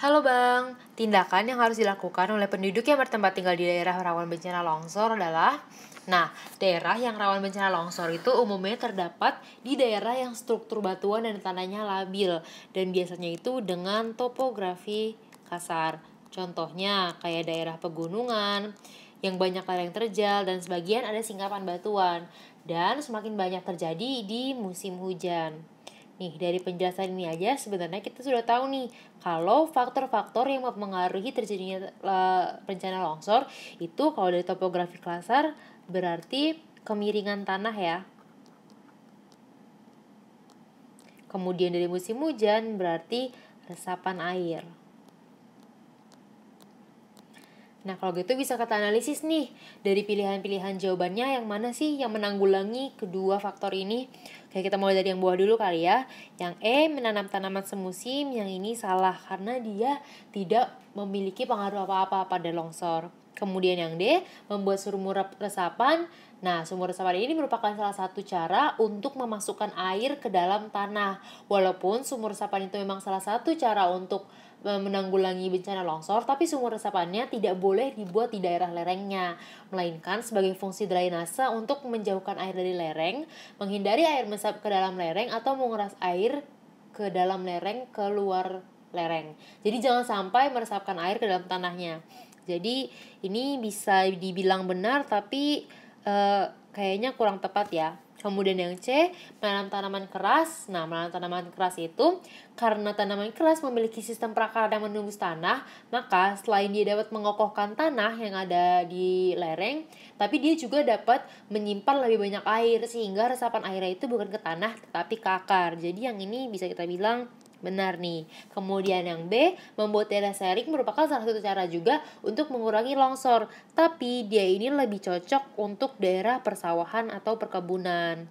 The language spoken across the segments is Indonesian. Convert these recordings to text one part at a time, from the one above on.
Halo Bang, tindakan yang harus dilakukan oleh penduduk yang bertempat tinggal di daerah rawan bencana longsor adalah Nah, daerah yang rawan bencana longsor itu umumnya terdapat di daerah yang struktur batuan dan tanahnya labil dan biasanya itu dengan topografi kasar. Contohnya kayak daerah pegunungan, yang banyak lereng terjal dan sebagian ada singkapan batuan dan semakin banyak terjadi di musim hujan. Nih, dari penjelasan ini aja sebenarnya kita sudah tahu nih kalau faktor-faktor yang mempengaruhi terjadinya eh, bencana longsor itu kalau dari topografi klasar berarti kemiringan tanah ya. Kemudian dari musim hujan berarti resapan air. Nah, kalau gitu bisa kata analisis nih dari pilihan-pilihan jawabannya yang mana sih yang menanggulangi kedua faktor ini. Oke, kita mulai dari yang bawah dulu kali ya. Yang E, menanam tanaman semusim, yang ini salah karena dia tidak memiliki pengaruh apa-apa pada longsor. Kemudian yang D, membuat sumur resapan. Nah, sumur resapan ini merupakan salah satu cara untuk memasukkan air ke dalam tanah. Walaupun sumur resapan itu memang salah satu cara untuk e, menanggulangi bencana longsor, tapi sumur resapannya tidak boleh dibuat di daerah lerengnya, melainkan sebagai fungsi drainase untuk menjauhkan air dari lereng, menghindari air mesap ke dalam lereng atau menguras air ke dalam lereng keluar lereng. Jadi jangan sampai meresapkan air ke dalam tanahnya. Jadi ini bisa dibilang benar tapi uh, kayaknya kurang tepat ya. Kemudian yang C, menanam tanaman keras. Nah, menanam tanaman keras itu karena tanaman keras memiliki sistem perakar yang menembus tanah, maka selain dia dapat mengokohkan tanah yang ada di lereng, tapi dia juga dapat menyimpan lebih banyak air sehingga resapan airnya itu bukan ke tanah tetapi ke akar. Jadi yang ini bisa kita bilang Benar nih. Kemudian yang B, membuat daerah sharing merupakan salah satu cara juga untuk mengurangi longsor. Tapi dia ini lebih cocok untuk daerah persawahan atau perkebunan.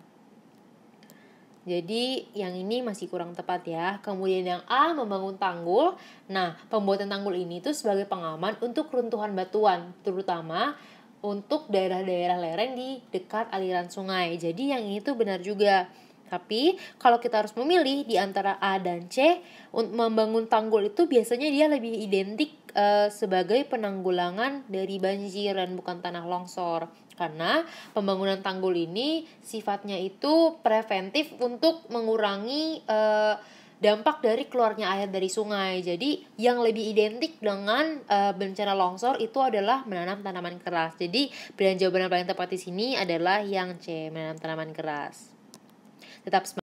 Jadi yang ini masih kurang tepat ya. Kemudian yang A membangun tanggul. Nah, pembuatan tanggul ini tuh sebagai pengaman untuk runtuhan batuan, terutama untuk daerah-daerah lereng di dekat aliran sungai. Jadi yang ini tuh benar juga. Tapi kalau kita harus memilih di antara A dan C, membangun tanggul itu biasanya dia lebih identik e, sebagai penanggulangan dari banjir dan bukan tanah longsor. Karena pembangunan tanggul ini sifatnya itu preventif untuk mengurangi e, dampak dari keluarnya air dari sungai. Jadi yang lebih identik dengan uh, bencana longsor itu adalah menanam tanaman keras. Jadi pilihan jawaban yang paling tepat di sini adalah yang C, menanam tanaman keras. Tetap semangat.